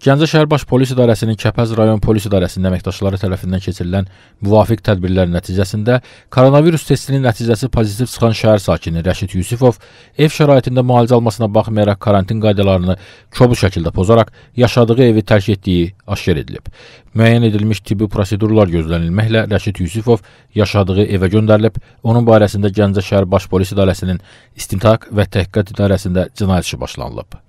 Gəncə şəhər Baş Polis İdarəsinin Kəpəz rayon polis idarəsində əməkdaşları tərəfindən keçirilən müvafiq tədbirlər nəticəsində koronavirus testinin nəticəsi pozitiv çıxan şəhər sakini Rəşid Yusifov ev şəraitində müalicə almasına baxmayaraq karantin qaydalarını kobud şəkildə pozaraq yaşadığı evi tərk etdiyi aşkar edilib. Müəyyən edilmiş tibbi prosedurlar gözlənilməklə Rəşid Yusifov yaşadığı evə göndərilib. Onun barəsində Gəncə şəhər Baş Polis İdarəsinin İstintaq və Təhqiqat İdarəsində cinayət işi başlanılıb.